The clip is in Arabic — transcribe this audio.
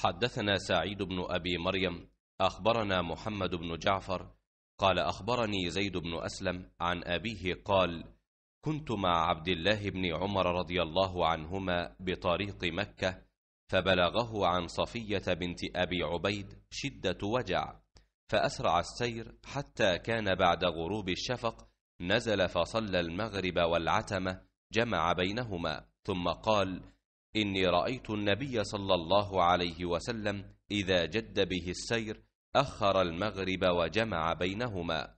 حدثنا سعيد بن أبي مريم أخبرنا محمد بن جعفر قال أخبرني زيد بن أسلم عن أبيه قال كنت مع عبد الله بن عمر رضي الله عنهما بطريق مكة فبلغه عن صفية بنت أبي عبيد شدة وجع فأسرع السير حتى كان بعد غروب الشفق نزل فصلى المغرب والعتمة جمع بينهما ثم قال إني رأيت النبي صلى الله عليه وسلم إذا جد به السير أخر المغرب وجمع بينهما